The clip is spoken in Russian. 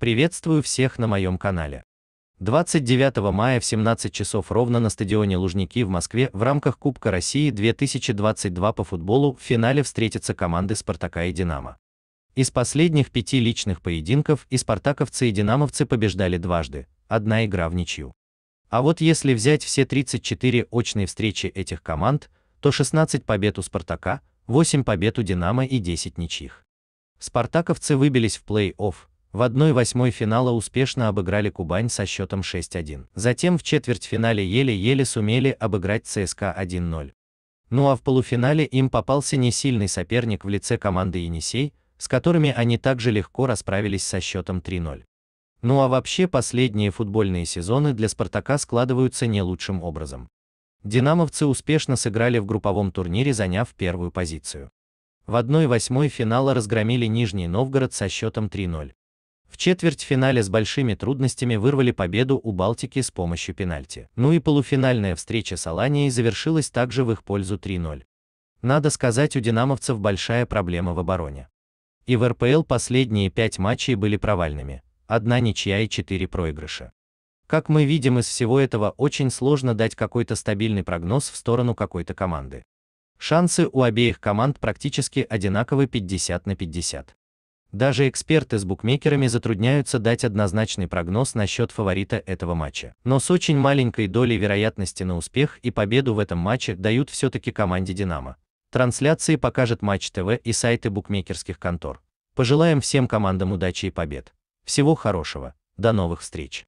Приветствую всех на моем канале. 29 мая в 17 часов ровно на стадионе Лужники в Москве в рамках Кубка России 2022 по футболу в финале встретятся команды «Спартака» и «Динамо». Из последних пяти личных поединков и спартаковцы и динамовцы побеждали дважды, одна игра в ничью. А вот если взять все 34 очные встречи этих команд, то 16 побед у «Спартака», 8 побед у «Динамо» и 10 ничьих. Спартаковцы выбились в плей-офф, в 1-8 финала успешно обыграли Кубань со счетом 6-1. Затем в четвертьфинале еле-еле сумели обыграть ЦСКА 1-0. Ну а в полуфинале им попался несильный соперник в лице команды Енисей, с которыми они также легко расправились со счетом 3-0. Ну а вообще последние футбольные сезоны для Спартака складываются не лучшим образом. Динамовцы успешно сыграли в групповом турнире, заняв первую позицию. В 1-8 финала разгромили Нижний Новгород со счетом 3-0. В четвертьфинале с большими трудностями вырвали победу у Балтики с помощью пенальти. Ну и полуфинальная встреча с Аланией завершилась также в их пользу 3-0. Надо сказать, у динамовцев большая проблема в обороне. И в РПЛ последние пять матчей были провальными, одна ничья и четыре проигрыша. Как мы видим из всего этого очень сложно дать какой-то стабильный прогноз в сторону какой-то команды. Шансы у обеих команд практически одинаковы 50 на 50. Даже эксперты с букмекерами затрудняются дать однозначный прогноз насчет фаворита этого матча. Но с очень маленькой долей вероятности на успех и победу в этом матче дают все-таки команде «Динамо». Трансляции покажет Матч ТВ и сайты букмекерских контор. Пожелаем всем командам удачи и побед. Всего хорошего. До новых встреч.